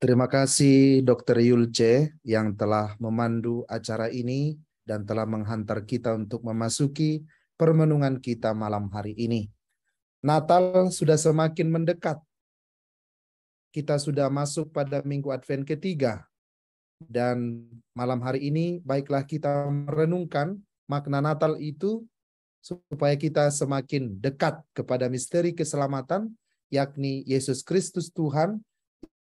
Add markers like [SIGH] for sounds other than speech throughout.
Terima kasih Dr. Yulce yang telah memandu acara ini dan telah menghantar kita untuk memasuki permenungan kita malam hari ini. Natal sudah semakin mendekat. Kita sudah masuk pada minggu Advent ketiga. Dan malam hari ini baiklah kita merenungkan makna Natal itu supaya kita semakin dekat kepada misteri keselamatan, yakni Yesus Kristus Tuhan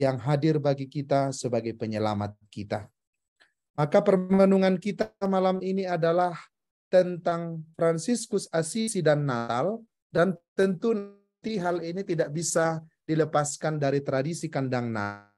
yang hadir bagi kita sebagai penyelamat kita. Maka permenungan kita malam ini adalah tentang Fransiskus Asisi dan Natal dan tentu nanti hal ini tidak bisa dilepaskan dari tradisi kandang Natal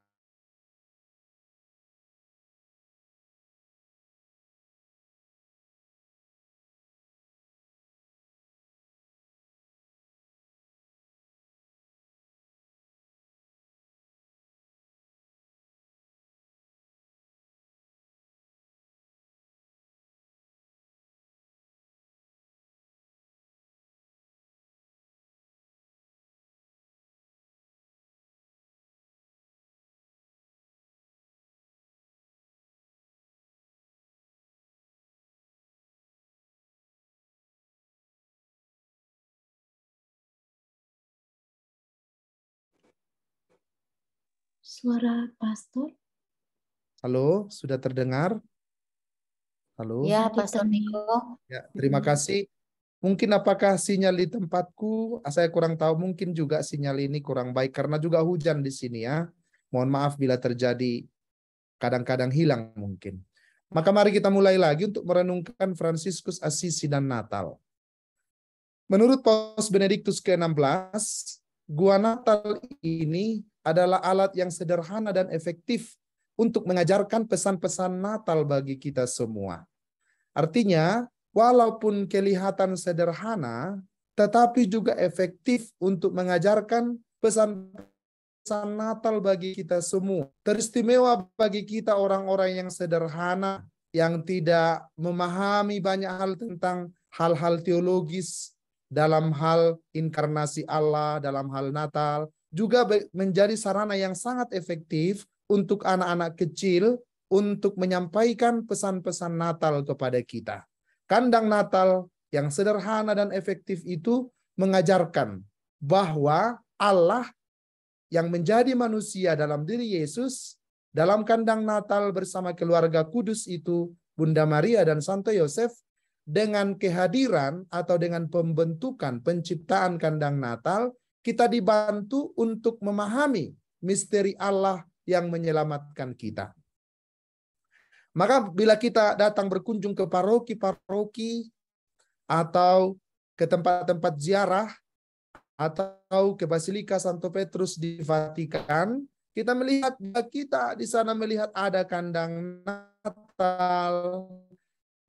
Suara Pastor. Halo, sudah terdengar? Halo. Ya, Pastor Niko. Ya, terima kasih. Mungkin apakah sinyal di tempatku, ah, saya kurang tahu, mungkin juga sinyal ini kurang baik karena juga hujan di sini ya. Mohon maaf bila terjadi kadang-kadang hilang mungkin. Maka mari kita mulai lagi untuk merenungkan Fransiskus Assisi dan Natal. Menurut Paus Benediktus ke-16, Gua Natal ini adalah alat yang sederhana dan efektif untuk mengajarkan pesan-pesan Natal bagi kita semua. Artinya, walaupun kelihatan sederhana, tetapi juga efektif untuk mengajarkan pesan-pesan Natal bagi kita semua. Teristimewa bagi kita orang-orang yang sederhana, yang tidak memahami banyak hal tentang hal-hal teologis dalam hal inkarnasi Allah, dalam hal Natal, juga menjadi sarana yang sangat efektif untuk anak-anak kecil untuk menyampaikan pesan-pesan Natal kepada kita. Kandang Natal yang sederhana dan efektif itu mengajarkan bahwa Allah yang menjadi manusia dalam diri Yesus dalam kandang Natal bersama keluarga kudus itu, Bunda Maria dan Santo Yosef, dengan kehadiran atau dengan pembentukan penciptaan kandang Natal, kita dibantu untuk memahami misteri Allah yang menyelamatkan kita. Maka bila kita datang berkunjung ke paroki-paroki atau ke tempat-tempat ziarah atau ke Basilika Santo Petrus di Vatikan, kita melihat kita di sana melihat ada kandang Natal,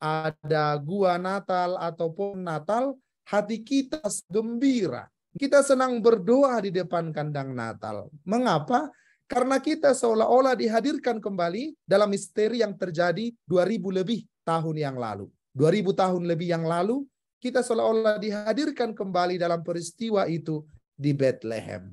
ada gua Natal ataupun Natal, hati kita gembira kita senang berdoa di depan kandang Natal. Mengapa? Karena kita seolah-olah dihadirkan kembali dalam misteri yang terjadi 2000 lebih tahun yang lalu. 2000 tahun lebih yang lalu, kita seolah-olah dihadirkan kembali dalam peristiwa itu di Bethlehem.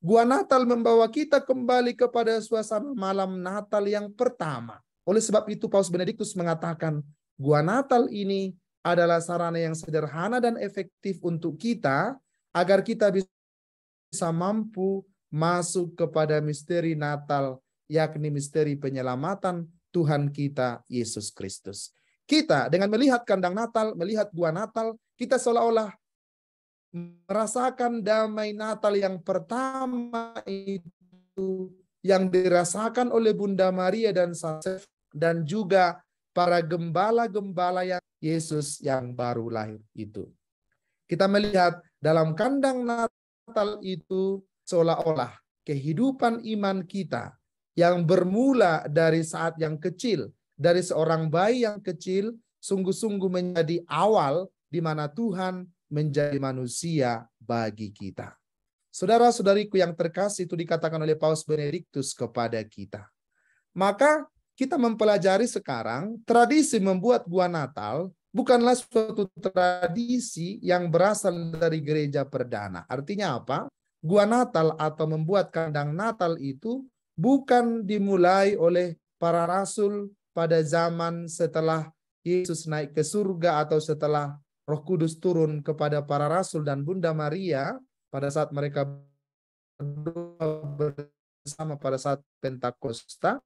Gua Natal membawa kita kembali kepada suasana malam Natal yang pertama. Oleh sebab itu Paus Benediktus mengatakan, Gua Natal ini adalah sarana yang sederhana dan efektif untuk kita agar kita bisa mampu masuk kepada misteri Natal, yakni misteri penyelamatan Tuhan kita Yesus Kristus. Kita dengan melihat kandang Natal, melihat buah Natal, kita seolah-olah merasakan damai Natal yang pertama itu yang dirasakan oleh Bunda Maria dan Sasef dan juga para gembala-gembala yang Yesus yang baru lahir itu. Kita melihat dalam kandang Natal itu seolah-olah kehidupan iman kita yang bermula dari saat yang kecil, dari seorang bayi yang kecil, sungguh-sungguh menjadi awal di mana Tuhan menjadi manusia bagi kita. Saudara-saudariku yang terkasih itu dikatakan oleh Paus Benediktus kepada kita. Maka kita mempelajari sekarang tradisi membuat gua Natal bukanlah suatu tradisi yang berasal dari gereja perdana. Artinya apa? Gua Natal atau membuat kandang Natal itu bukan dimulai oleh para rasul pada zaman setelah Yesus naik ke surga atau setelah Roh Kudus turun kepada para rasul dan Bunda Maria pada saat mereka berdoa bersama pada saat Pentakosta,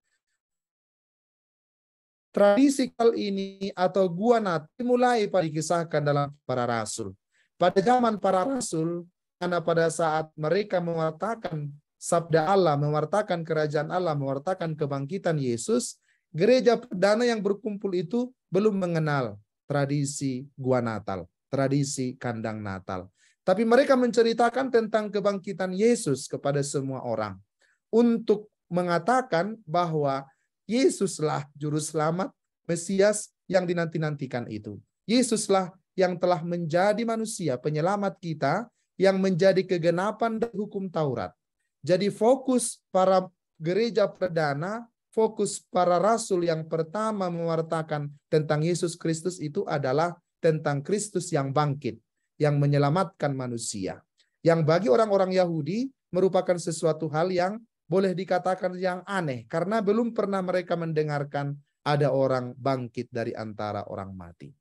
Tradisi kal ini atau gua nati mulai dikisahkan dalam para rasul. Pada zaman para rasul, karena pada saat mereka mewartakan sabda Allah, mewartakan kerajaan Allah, mewartakan kebangkitan Yesus, gereja perdana yang berkumpul itu belum mengenal tradisi gua Natal, tradisi kandang Natal. Tapi mereka menceritakan tentang kebangkitan Yesus kepada semua orang untuk mengatakan bahwa Yesuslah juru selamat, Mesias yang dinanti-nantikan itu. Yesuslah yang telah menjadi manusia penyelamat kita yang menjadi kegenapan dari hukum Taurat. Jadi fokus para gereja perdana, fokus para rasul yang pertama mewartakan tentang Yesus Kristus itu adalah tentang Kristus yang bangkit, yang menyelamatkan manusia. Yang bagi orang-orang Yahudi merupakan sesuatu hal yang boleh dikatakan yang aneh karena belum pernah mereka mendengarkan ada orang bangkit dari antara orang mati.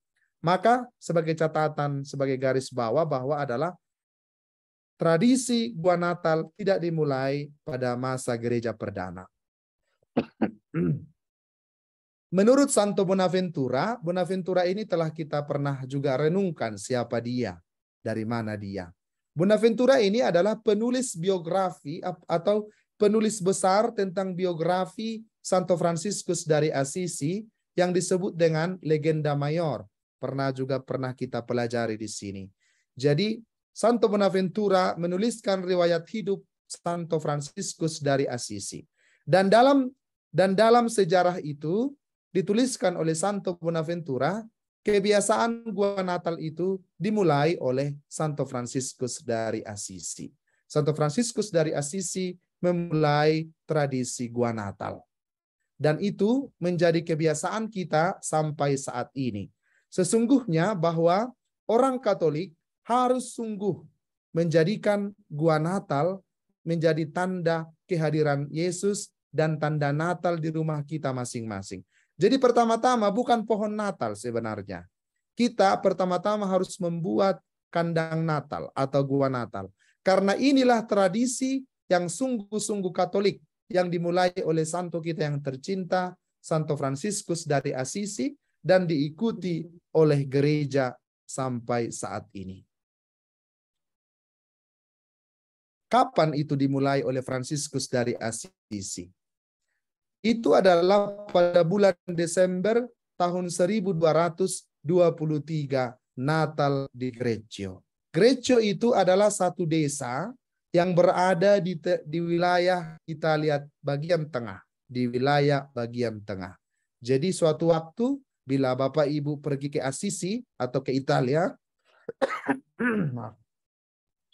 Maka sebagai catatan, sebagai garis bawah bahwa adalah tradisi gua Natal tidak dimulai pada masa gereja perdana. [CLEARS THROAT] Menurut Santo Bonaventura, Bonaventura ini telah kita pernah juga renungkan siapa dia, dari mana dia. Bonaventura ini adalah penulis biografi atau penulis besar tentang biografi Santo Fransiskus dari Assisi yang disebut dengan legenda mayor. Pernah juga pernah kita pelajari di sini. Jadi Santo Bonaventura menuliskan riwayat hidup Santo Fransiskus dari Assisi. Dan dalam dan dalam sejarah itu dituliskan oleh Santo Bonaventura, kebiasaan gua Natal itu dimulai oleh Santo Fransiskus dari Assisi. Santo Fransiskus dari Assisi memulai tradisi gua Natal. Dan itu menjadi kebiasaan kita sampai saat ini. Sesungguhnya bahwa orang Katolik harus sungguh menjadikan gua Natal menjadi tanda kehadiran Yesus dan tanda Natal di rumah kita masing-masing. Jadi pertama-tama bukan pohon Natal sebenarnya. Kita pertama-tama harus membuat kandang Natal atau gua Natal. Karena inilah tradisi yang sungguh-sungguh Katolik yang dimulai oleh santo kita yang tercinta, Santo Fransiskus dari Asisi dan diikuti oleh gereja sampai saat ini. Kapan itu dimulai oleh Fransiskus dari Asisi? Itu adalah pada bulan Desember tahun 1223 Natal di Greccio. Greccio itu adalah satu desa yang berada di, di wilayah kita lihat bagian tengah, di wilayah bagian tengah. Jadi suatu waktu bila Bapak Ibu pergi ke Asisi atau ke Italia, [COUGHS]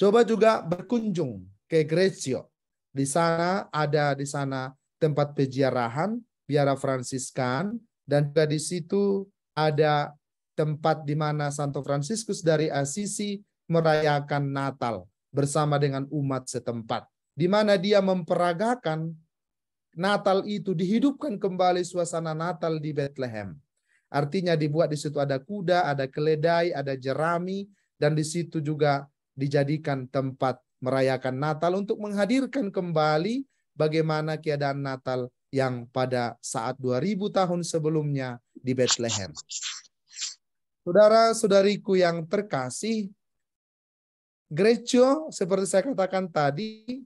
coba juga berkunjung ke Grecio. Di sana ada di sana tempat peziarahan biara Fransiskan dan juga di situ ada tempat di mana Santo Fransiskus dari Asisi merayakan Natal bersama dengan umat setempat. Di mana dia memperagakan Natal itu dihidupkan kembali suasana Natal di Bethlehem. Artinya dibuat di situ ada kuda, ada keledai, ada jerami, dan di situ juga dijadikan tempat merayakan Natal untuk menghadirkan kembali bagaimana keadaan Natal yang pada saat 2000 tahun sebelumnya di Bethlehem. Saudara-saudariku yang terkasih, Gereja, seperti saya katakan tadi,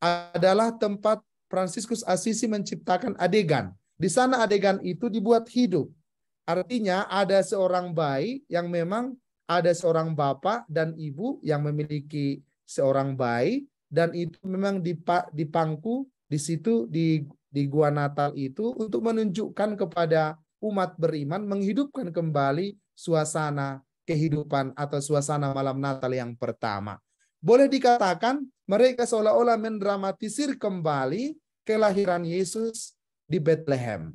adalah tempat Fransiskus Asisi menciptakan adegan. Di sana adegan itu dibuat hidup. Artinya ada seorang bayi yang memang ada seorang bapak dan ibu yang memiliki seorang bayi dan itu memang dipangku di situ di di gua Natal itu untuk menunjukkan kepada umat beriman menghidupkan kembali suasana kehidupan atau suasana malam Natal yang pertama. Boleh dikatakan mereka seolah-olah mendramatisir kembali kelahiran Yesus di Bethlehem.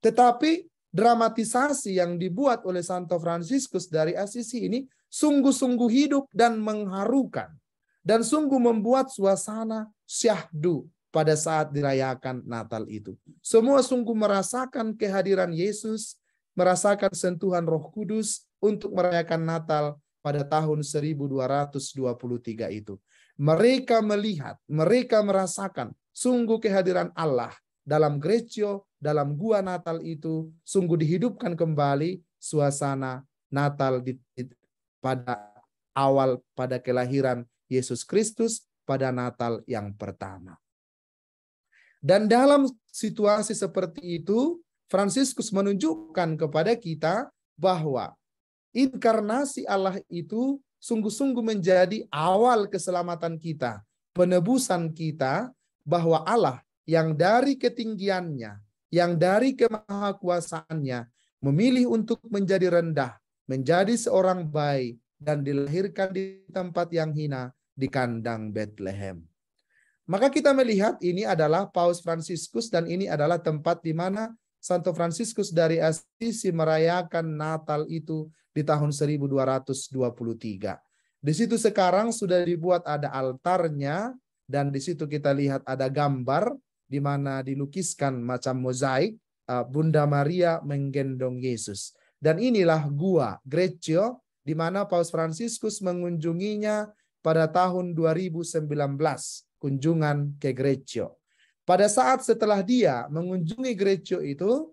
Tetapi dramatisasi yang dibuat oleh Santo Fransiskus dari Asisi ini sungguh-sungguh hidup dan mengharukan dan sungguh membuat suasana syahdu pada saat dirayakan Natal itu. Semua sungguh merasakan kehadiran Yesus, merasakan sentuhan Roh Kudus untuk merayakan Natal pada tahun 1223 itu. Mereka melihat, mereka merasakan sungguh kehadiran Allah dalam gereja, dalam gua Natal itu sungguh dihidupkan kembali suasana Natal di, di, pada awal pada kelahiran Yesus Kristus pada Natal yang pertama. Dan dalam situasi seperti itu, Fransiskus menunjukkan kepada kita bahwa Inkarnasi Allah itu sungguh-sungguh menjadi awal keselamatan kita, penebusan kita bahwa Allah yang dari ketinggiannya, yang dari kemahakuasaannya memilih untuk menjadi rendah, menjadi seorang bayi dan dilahirkan di tempat yang hina di kandang Bethlehem. Maka kita melihat ini adalah Paus Fransiskus dan ini adalah tempat di mana Santo Fransiskus dari Assisi merayakan Natal itu di tahun 1223. Di situ sekarang sudah dibuat ada altarnya dan di situ kita lihat ada gambar di mana dilukiskan macam mozaik eh, Bunda Maria menggendong Yesus. Dan inilah gua Greccio di mana Paus Fransiskus mengunjunginya pada tahun 2019 kunjungan ke Greccio. Pada saat setelah dia mengunjungi gereja itu,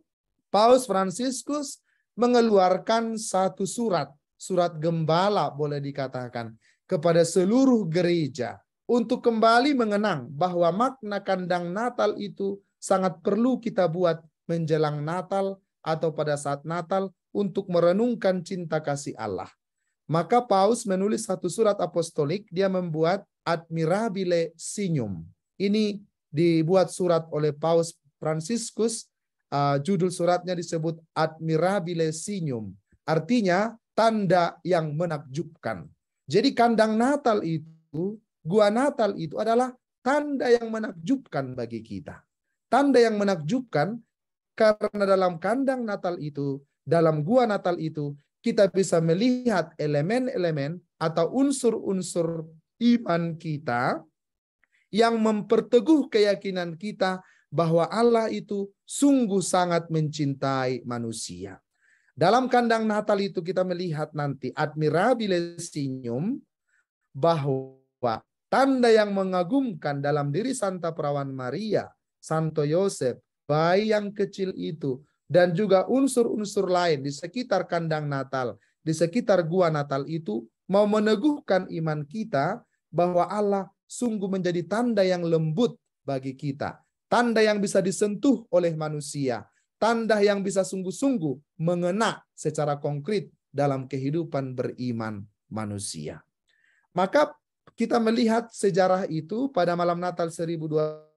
Paus Fransiskus mengeluarkan satu surat, surat gembala boleh dikatakan, kepada seluruh gereja untuk kembali mengenang bahwa makna kandang Natal itu sangat perlu kita buat menjelang Natal atau pada saat Natal untuk merenungkan cinta kasih Allah. Maka Paus menulis satu surat apostolik, dia membuat Admirabile Signum. Ini dibuat surat oleh Paus Franciscus. Uh, judul suratnya disebut Admirabile Signum. Artinya tanda yang menakjubkan. Jadi kandang Natal itu, gua Natal itu adalah tanda yang menakjubkan bagi kita. Tanda yang menakjubkan karena dalam kandang Natal itu, dalam gua Natal itu, kita bisa melihat elemen-elemen atau unsur-unsur iman kita yang memperteguh keyakinan kita bahwa Allah itu sungguh sangat mencintai manusia. Dalam kandang Natal itu kita melihat nanti admirabile signum bahwa tanda yang mengagumkan dalam diri Santa Perawan Maria, Santo Yosef, bayi yang kecil itu, dan juga unsur-unsur lain di sekitar kandang Natal, di sekitar gua Natal itu, mau meneguhkan iman kita bahwa Allah sungguh menjadi tanda yang lembut bagi kita. Tanda yang bisa disentuh oleh manusia. Tanda yang bisa sungguh-sungguh mengena secara konkret dalam kehidupan beriman manusia. Maka kita melihat sejarah itu pada malam Natal 1200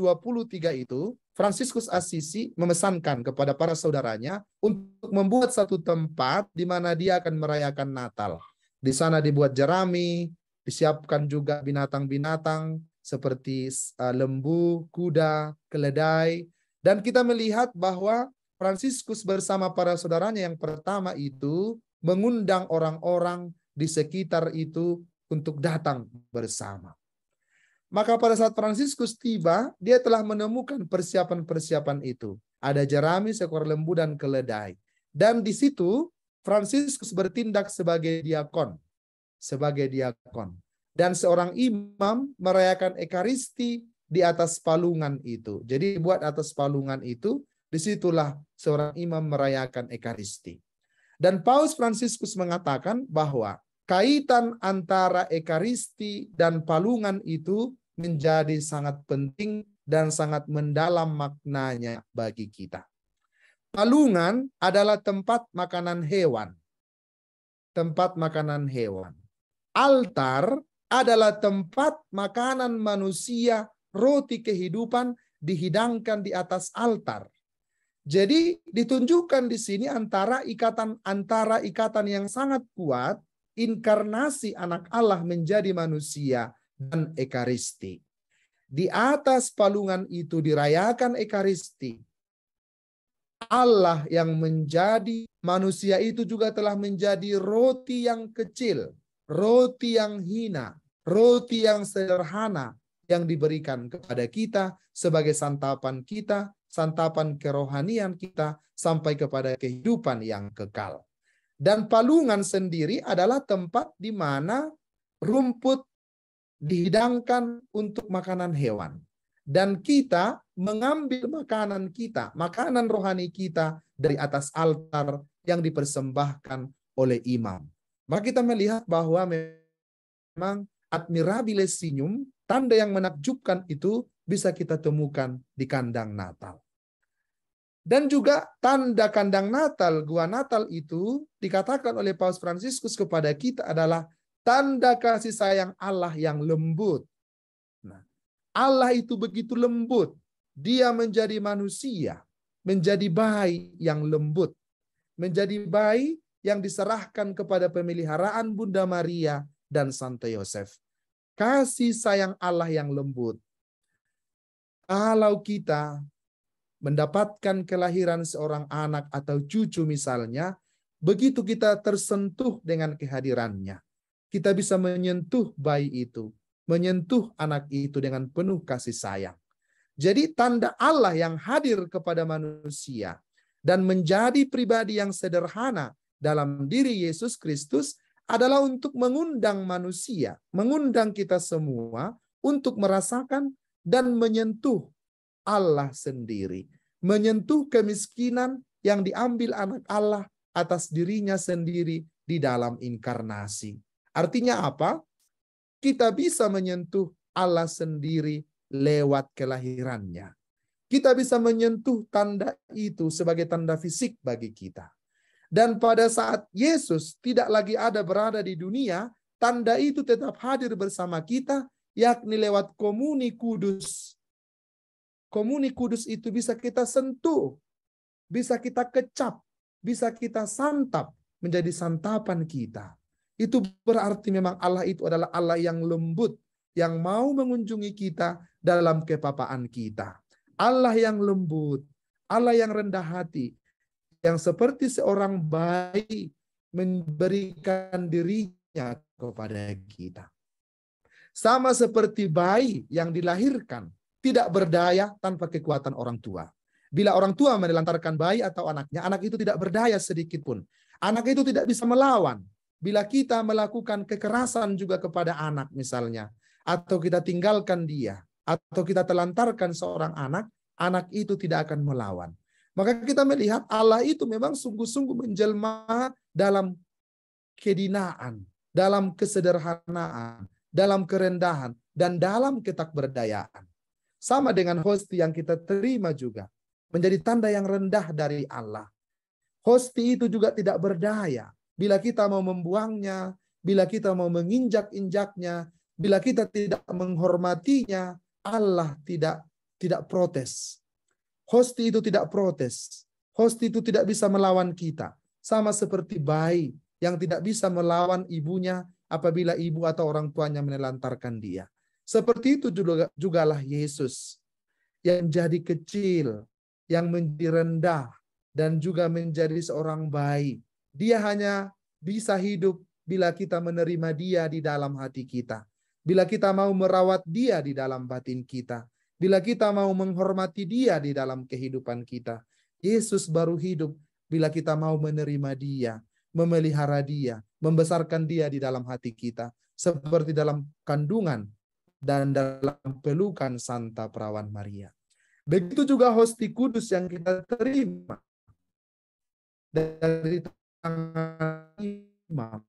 23 itu, Franciscus Assisi memesankan kepada para saudaranya untuk membuat satu tempat di mana dia akan merayakan Natal. Di sana dibuat jerami, disiapkan juga binatang-binatang seperti eh, lembu, kuda, keledai. Dan kita melihat bahwa Franciscus bersama para saudaranya yang pertama itu mengundang orang-orang di sekitar itu untuk datang bersama. Maka pada saat Fransiskus tiba, dia telah menemukan persiapan-persiapan itu. Ada jerami, seekor lembu, dan keledai. Dan di situ Fransiskus bertindak sebagai diakon. Sebagai diakon. Dan seorang imam merayakan ekaristi di atas palungan itu. Jadi buat atas palungan itu, disitulah seorang imam merayakan ekaristi. Dan Paus Fransiskus mengatakan bahwa kaitan antara ekaristi dan palungan itu menjadi sangat penting dan sangat mendalam maknanya bagi kita. Palungan adalah tempat makanan hewan. Tempat makanan hewan. Altar adalah tempat makanan manusia, roti kehidupan dihidangkan di atas altar. Jadi ditunjukkan di sini antara ikatan antara ikatan yang sangat kuat inkarnasi anak Allah menjadi manusia dan Ekaristi. Di atas palungan itu dirayakan Ekaristi. Allah yang menjadi manusia itu juga telah menjadi roti yang kecil, roti yang hina, roti yang sederhana yang diberikan kepada kita sebagai santapan kita, santapan kerohanian kita sampai kepada kehidupan yang kekal. Dan palungan sendiri adalah tempat di mana rumput dihidangkan untuk makanan hewan. Dan kita mengambil makanan kita, makanan rohani kita dari atas altar yang dipersembahkan oleh imam. Maka kita melihat bahwa memang admirabile sinyum, tanda yang menakjubkan itu bisa kita temukan di kandang Natal. Dan juga tanda kandang Natal, gua Natal itu dikatakan oleh Paus Fransiskus kepada kita adalah Tanda kasih sayang Allah yang lembut. Nah, Allah itu begitu lembut. Dia menjadi manusia, menjadi bayi yang lembut, menjadi bayi yang diserahkan kepada pemeliharaan Bunda Maria dan Santo Yosef. Kasih sayang Allah yang lembut. Kalau kita mendapatkan kelahiran seorang anak atau cucu misalnya, begitu kita tersentuh dengan kehadirannya kita bisa menyentuh bayi itu, menyentuh anak itu dengan penuh kasih sayang. Jadi tanda Allah yang hadir kepada manusia dan menjadi pribadi yang sederhana dalam diri Yesus Kristus adalah untuk mengundang manusia, mengundang kita semua untuk merasakan dan menyentuh Allah sendiri, menyentuh kemiskinan yang diambil anak Allah atas dirinya sendiri di dalam inkarnasi. Artinya apa? Kita bisa menyentuh Allah sendiri lewat kelahirannya. Kita bisa menyentuh tanda itu sebagai tanda fisik bagi kita. Dan pada saat Yesus tidak lagi ada berada di dunia, tanda itu tetap hadir bersama kita, yakni lewat komuni kudus. Komuni kudus itu bisa kita sentuh, bisa kita kecap, bisa kita santap menjadi santapan kita. Itu berarti memang Allah itu adalah Allah yang lembut, yang mau mengunjungi kita dalam kepapaan kita. Allah yang lembut, Allah yang rendah hati, yang seperti seorang bayi memberikan dirinya kepada kita. Sama seperti bayi yang dilahirkan, tidak berdaya tanpa kekuatan orang tua. Bila orang tua menelantarkan bayi atau anaknya, anak itu tidak berdaya sedikit pun. Anak itu tidak bisa melawan, Bila kita melakukan kekerasan juga kepada anak misalnya, atau kita tinggalkan dia, atau kita telantarkan seorang anak, anak itu tidak akan melawan. Maka kita melihat Allah itu memang sungguh-sungguh menjelma dalam kedinaan, dalam kesederhanaan, dalam kerendahan, dan dalam ketakberdayaan. Sama dengan hosti yang kita terima juga. Menjadi tanda yang rendah dari Allah. Hosti itu juga tidak berdaya. Bila kita mau membuangnya, bila kita mau menginjak-injaknya, bila kita tidak menghormatinya, Allah tidak tidak protes. Hosti itu tidak protes. Hosti itu tidak bisa melawan kita. Sama seperti bayi yang tidak bisa melawan ibunya apabila ibu atau orang tuanya menelantarkan dia. Seperti itu juga jugalah Yesus yang jadi kecil, yang menjadi rendah dan juga menjadi seorang bayi dia hanya bisa hidup bila kita menerima Dia di dalam hati kita, bila kita mau merawat Dia di dalam batin kita, bila kita mau menghormati Dia di dalam kehidupan kita. Yesus baru hidup bila kita mau menerima Dia, memelihara Dia, membesarkan Dia di dalam hati kita, seperti dalam kandungan dan dalam pelukan Santa Perawan Maria. Begitu juga hosti kudus yang kita terima dari imam.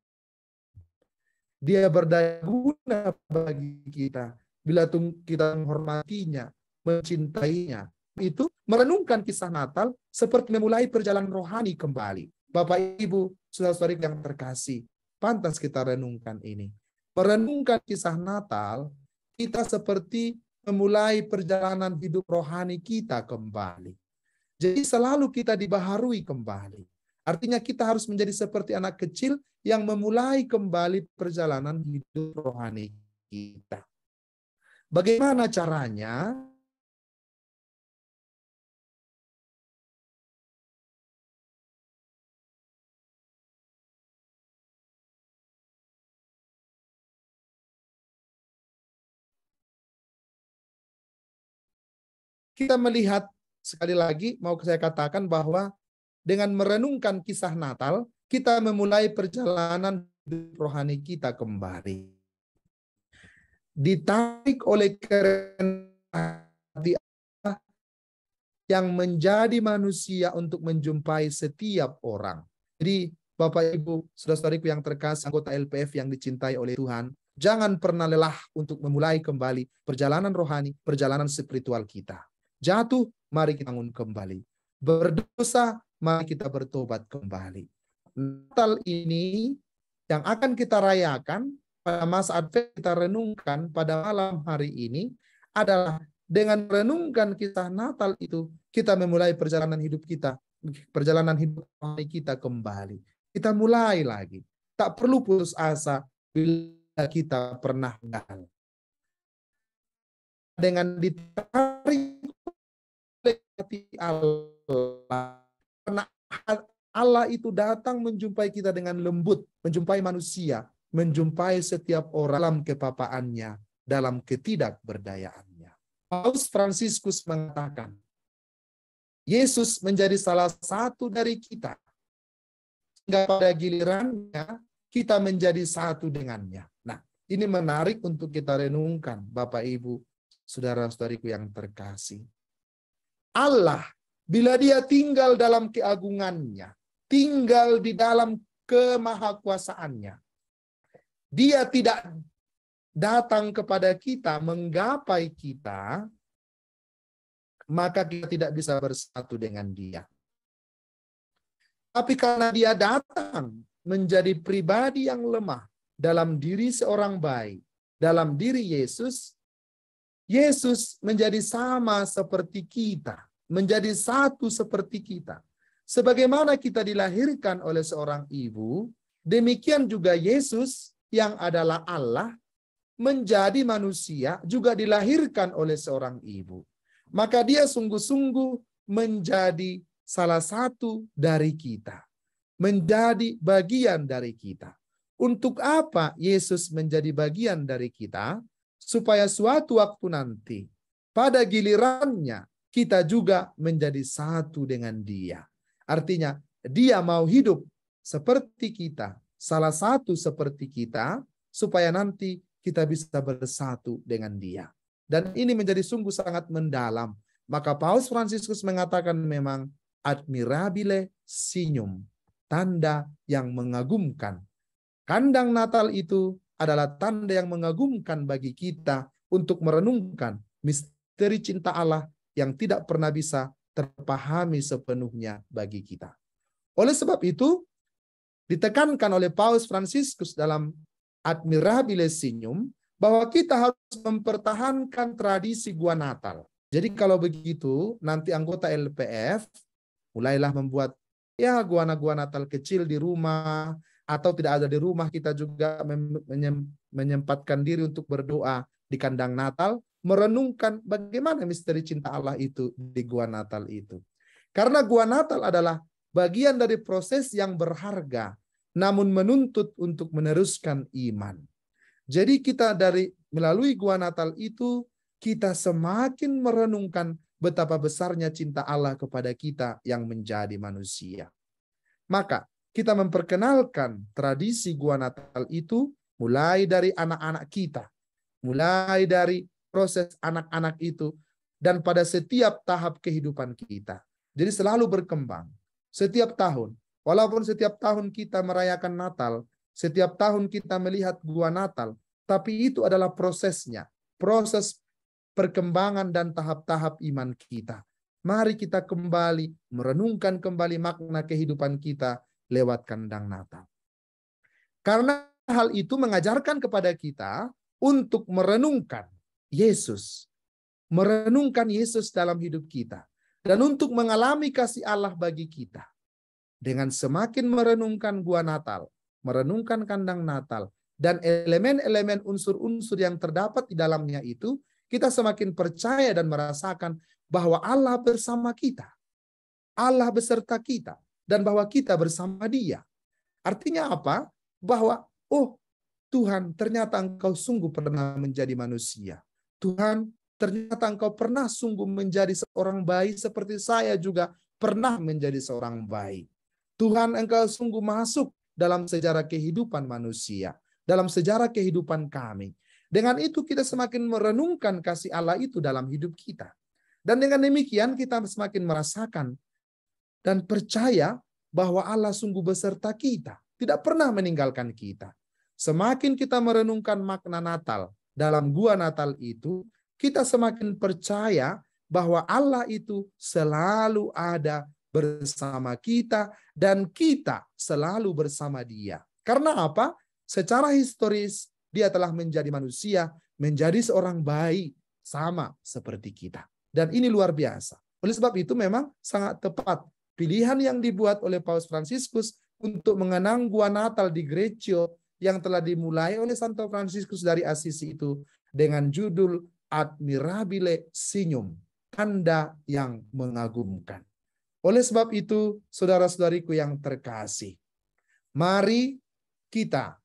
Dia berdaya guna bagi kita bila kita menghormatinya, mencintainya. Itu merenungkan kisah Natal seperti memulai perjalanan rohani kembali. Bapak Ibu, saudara-saudari yang terkasih, pantas kita renungkan ini. Merenungkan kisah Natal, kita seperti memulai perjalanan hidup rohani kita kembali. Jadi selalu kita dibaharui kembali. Artinya kita harus menjadi seperti anak kecil yang memulai kembali perjalanan hidup rohani kita. Bagaimana caranya? Kita melihat sekali lagi mau saya katakan bahwa dengan merenungkan kisah Natal, kita memulai perjalanan rohani kita kembali. Ditarik oleh kerendahan yang menjadi manusia untuk menjumpai setiap orang. Jadi Bapak Ibu, saudara-saudariku yang terkasih, anggota LPF yang dicintai oleh Tuhan, jangan pernah lelah untuk memulai kembali perjalanan rohani, perjalanan spiritual kita. Jatuh, mari kita bangun kembali. Berdosa, mari kita bertobat kembali. Natal ini yang akan kita rayakan pada masa Advent kita renungkan pada malam hari ini adalah dengan renungkan kisah Natal itu kita memulai perjalanan hidup kita, perjalanan hidup kita kembali. Kita mulai lagi. Tak perlu putus asa bila kita pernah gagal. Dengan ditarik oleh hati Allah karena Allah itu datang menjumpai kita dengan lembut, menjumpai manusia, menjumpai setiap orang dalam kepapaannya, dalam ketidakberdayaannya. Paus Fransiskus mengatakan, Yesus menjadi salah satu dari kita. Sehingga pada gilirannya, kita menjadi satu dengannya. Nah, ini menarik untuk kita renungkan, Bapak, Ibu, saudara-saudariku yang terkasih. Allah Bila dia tinggal dalam keagungannya, tinggal di dalam kemahakuasaannya, dia tidak datang kepada kita, menggapai kita, maka kita tidak bisa bersatu dengan dia. Tapi karena dia datang menjadi pribadi yang lemah dalam diri seorang bayi, dalam diri Yesus, Yesus menjadi sama seperti kita menjadi satu seperti kita. Sebagaimana kita dilahirkan oleh seorang ibu, demikian juga Yesus yang adalah Allah menjadi manusia juga dilahirkan oleh seorang ibu. Maka dia sungguh-sungguh menjadi salah satu dari kita. Menjadi bagian dari kita. Untuk apa Yesus menjadi bagian dari kita? Supaya suatu waktu nanti pada gilirannya kita juga menjadi satu dengan dia. Artinya, dia mau hidup seperti kita, salah satu seperti kita, supaya nanti kita bisa bersatu dengan dia. Dan ini menjadi sungguh sangat mendalam. Maka Paus Fransiskus mengatakan memang admirabile sinyum, tanda yang mengagumkan. Kandang Natal itu adalah tanda yang mengagumkan bagi kita untuk merenungkan misteri cinta Allah yang tidak pernah bisa terpahami sepenuhnya bagi kita. Oleh sebab itu, ditekankan oleh Paus Franciscus dalam Admirabile Signum bahwa kita harus mempertahankan tradisi gua Natal. Jadi kalau begitu, nanti anggota LPF mulailah membuat ya gua-gua Natal kecil di rumah atau tidak ada di rumah kita juga menyempatkan diri untuk berdoa di kandang Natal merenungkan bagaimana misteri cinta Allah itu di Gua Natal itu. Karena Gua Natal adalah bagian dari proses yang berharga namun menuntut untuk meneruskan iman. Jadi kita dari melalui Gua Natal itu kita semakin merenungkan betapa besarnya cinta Allah kepada kita yang menjadi manusia. Maka kita memperkenalkan tradisi Gua Natal itu mulai dari anak-anak kita, mulai dari proses anak-anak itu dan pada setiap tahap kehidupan kita. Jadi selalu berkembang. Setiap tahun, walaupun setiap tahun kita merayakan Natal, setiap tahun kita melihat gua Natal, tapi itu adalah prosesnya, proses perkembangan dan tahap-tahap iman kita. Mari kita kembali merenungkan kembali makna kehidupan kita lewat kandang Natal. Karena hal itu mengajarkan kepada kita untuk merenungkan Yesus, merenungkan Yesus dalam hidup kita, dan untuk mengalami kasih Allah bagi kita. Dengan semakin merenungkan gua Natal, merenungkan kandang Natal, dan elemen-elemen unsur-unsur yang terdapat di dalamnya itu, kita semakin percaya dan merasakan bahwa Allah bersama kita. Allah beserta kita dan bahwa kita bersama Dia. Artinya apa? Bahwa oh Tuhan, ternyata Engkau sungguh pernah menjadi manusia. Tuhan, ternyata engkau pernah sungguh menjadi seorang bayi seperti saya juga pernah menjadi seorang bayi. Tuhan, engkau sungguh masuk dalam sejarah kehidupan manusia, dalam sejarah kehidupan kami. Dengan itu kita semakin merenungkan kasih Allah itu dalam hidup kita. Dan dengan demikian kita semakin merasakan dan percaya bahwa Allah sungguh beserta kita, tidak pernah meninggalkan kita. Semakin kita merenungkan makna Natal, dalam gua Natal itu, kita semakin percaya bahwa Allah itu selalu ada bersama kita dan kita selalu bersama Dia. Karena apa? Secara historis dia telah menjadi manusia, menjadi seorang bayi sama seperti kita. Dan ini luar biasa. Oleh sebab itu memang sangat tepat pilihan yang dibuat oleh Paus Fransiskus untuk mengenang gua Natal di Greccio yang telah dimulai oleh Santo Fransiskus dari Asisi itu dengan judul Admirabile Signum, tanda yang mengagumkan. Oleh sebab itu, saudara-saudariku yang terkasih, mari kita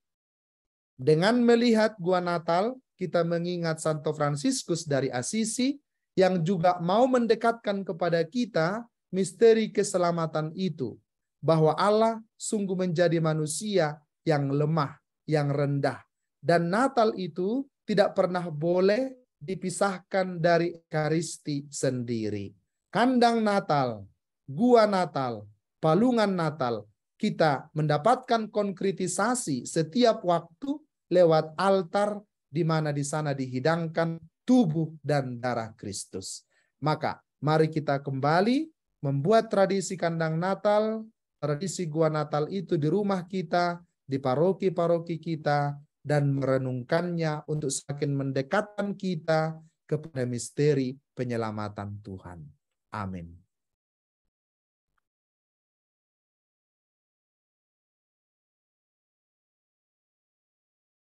dengan melihat gua Natal, kita mengingat Santo Fransiskus dari Asisi yang juga mau mendekatkan kepada kita misteri keselamatan itu bahwa Allah sungguh menjadi manusia yang lemah yang rendah. Dan Natal itu tidak pernah boleh dipisahkan dari Karisti sendiri. Kandang Natal, gua Natal, palungan Natal, kita mendapatkan konkretisasi setiap waktu lewat altar di mana di sana dihidangkan tubuh dan darah Kristus. Maka mari kita kembali membuat tradisi kandang Natal, tradisi gua Natal itu di rumah kita di paroki-paroki kita dan merenungkannya untuk semakin mendekatkan kita kepada misteri penyelamatan Tuhan. Amin.